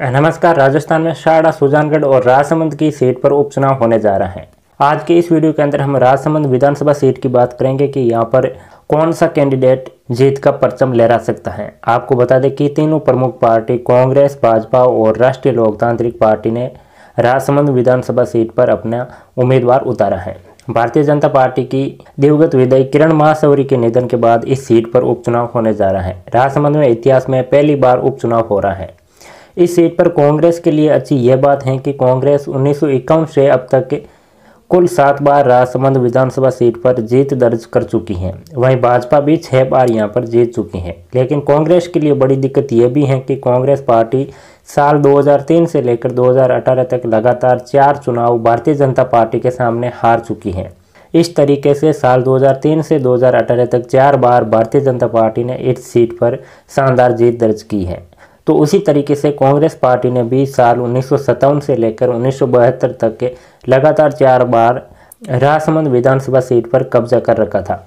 नमस्कार राजस्थान में शारदा सुजानगढ़ और राजसमंद की सीट पर उपचुनाव होने जा रहे हैं आज के इस वीडियो के अंदर हम राजसमंद विधानसभा सीट की बात करेंगे कि यहाँ पर कौन सा कैंडिडेट जीत का परचम लहरा सकता है आपको बता दें कि तीनों प्रमुख पार्टी कांग्रेस भाजपा और राष्ट्रीय लोकतांत्रिक पार्टी ने राजसमंद विधानसभा सीट पर अपना उम्मीदवार उतारा है भारतीय जनता पार्टी की दिवगत विधायक किरण महासौरी के निधन के बाद इस सीट पर उपचुनाव होने जा रहा है राजसमंद में इतिहास में पहली बार उपचुनाव हो रहा है इस सीट पर कांग्रेस के लिए अच्छी यह बात है कि कांग्रेस उन्नीस से अब तक कुल सात बार राजसमंद विधानसभा सीट पर जीत दर्ज कर चुकी है वहीं भाजपा भी छः बार यहां पर जीत चुकी है लेकिन कांग्रेस के लिए बड़ी दिक्कत यह भी है कि कांग्रेस पार्टी साल 2003 से लेकर 2018 तक लगातार चार चुनाव भारतीय जनता पार्टी के सामने हार चुकी है इस तरीके से साल 2003 से 2018 तक चार बार भारतीय जनता पार्टी ने इस सीट पर शानदार जीत दर्ज की है तो उसी तरीके से कांग्रेस पार्टी ने भी साल उन्नीस से लेकर उन्नीस तक के लगातार चार बार राजसमंद विधानसभा सीट पर कब्जा कर रखा था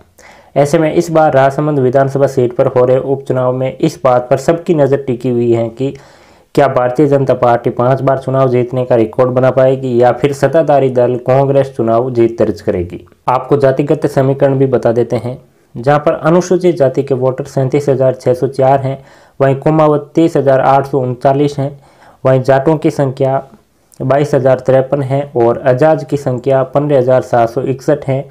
ऐसे में इस बार राजसमंद विधानसभा सीट पर हो रहे उपचुनाव में इस बात पर सबकी नज़र टिकी हुई है कि क्या भारतीय जनता पार्टी पांच बार चुनाव जीतने का रिकॉर्ड बना पाएगी या फिर सत्ताधारी दल कांग्रेस चुनाव जीत दर्ज करेगी आपको जातिगत समीकरण भी बता देते हैं जहां पर अनुसूचित जाति के वोटर सैंतीस हैं वहीं कुमावत तेईस हज़ार आठ सौ उनचालीस हैं वहीं जाटों की संख्या बाईस हज़ार तिरपन है और अजाज की संख्या पंद्रह हज़ार सात सौ इकसठ है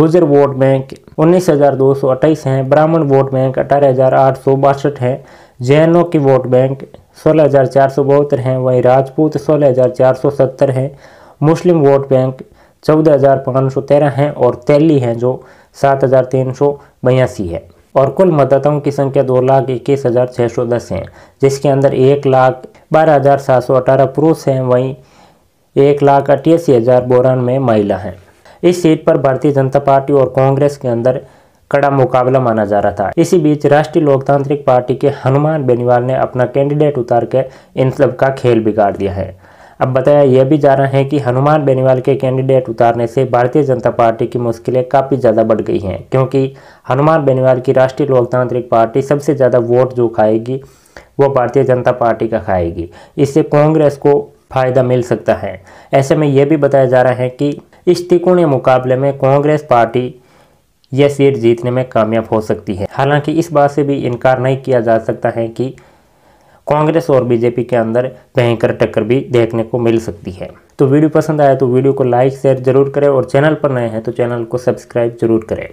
गुजर वोट बैंक उन्नीस हज़ार दो सौ अट्ठाईस हैं ब्राह्मण वोट बैंक अठारह हज़ार आठ सौ बासठ है जैनों की वोट बैंक सोलह हज़ार चार सौ बहत्तर हैं वहीं राजपूत सोलह हज़ार चार सौ सत्तर हैं मुस्लिम वोट बैंक चौदह हज़ार पाँच सौ तेरह हैं और तैली हैं जो सात हज़ार तीन सौ बयासी है और कुल मतदाताओं की संख्या दो लाख इक्कीस हज़ार छः सौ दस है जिसके अंदर एक लाख बारह हज़ार सात सौ अठारह पुरुष हैं वहीं एक लाख अट्ठासी हज़ार बोरानवे महिला हैं इस सीट पर भारतीय जनता पार्टी और कांग्रेस के अंदर कड़ा मुकाबला माना जा रहा था इसी बीच राष्ट्रीय लोकतांत्रिक पार्टी के हनुमान बेनीवाल ने अपना कैंडिडेट उतार कर इन सब का खेल बिगाड़ दिया है अब बताया यह भी जा रहा है कि हनुमान बेनीवाल के कैंडिडेट उतारने से भारतीय जनता पार्टी की मुश्किलें काफ़ी ज़्यादा बढ़ गई हैं क्योंकि हनुमान बेनीवाल की राष्ट्रीय लोकतांत्रिक पार्टी सबसे ज़्यादा वोट जो खाएगी वो भारतीय जनता पार्टी का खाएगी इससे कांग्रेस को फ़ायदा मिल सकता है ऐसे में यह भी बताया जा रहा है कि इस त्रिकोणीय मुकाबले में कांग्रेस पार्टी यह सीट जीतने में कामयाब हो सकती है हालांकि इस बात से भी इनकार नहीं किया जा सकता है कि कांग्रेस और बीजेपी के अंदर भयंकर टक्कर भी देखने को मिल सकती है तो वीडियो पसंद आया तो वीडियो को लाइक शेयर जरूर करें और चैनल पर नए हैं तो चैनल को सब्सक्राइब जरूर करें